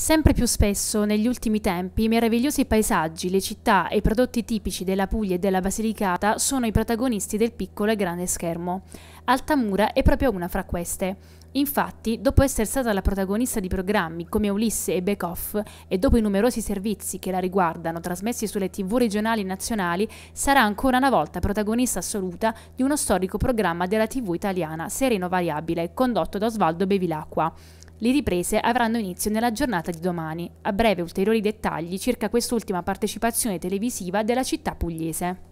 Sempre più spesso negli ultimi tempi i meravigliosi paesaggi, le città e i prodotti tipici della Puglia e della Basilicata sono i protagonisti del piccolo e grande schermo. Altamura è proprio una fra queste. Infatti, dopo essere stata la protagonista di programmi come Ulisse e Back Off e dopo i numerosi servizi che la riguardano trasmessi sulle tv regionali e nazionali, sarà ancora una volta protagonista assoluta di uno storico programma della tv italiana Sereno Variabile, condotto da Osvaldo Bevilacqua. Le riprese avranno inizio nella giornata di domani. A breve ulteriori dettagli circa quest'ultima partecipazione televisiva della città pugliese.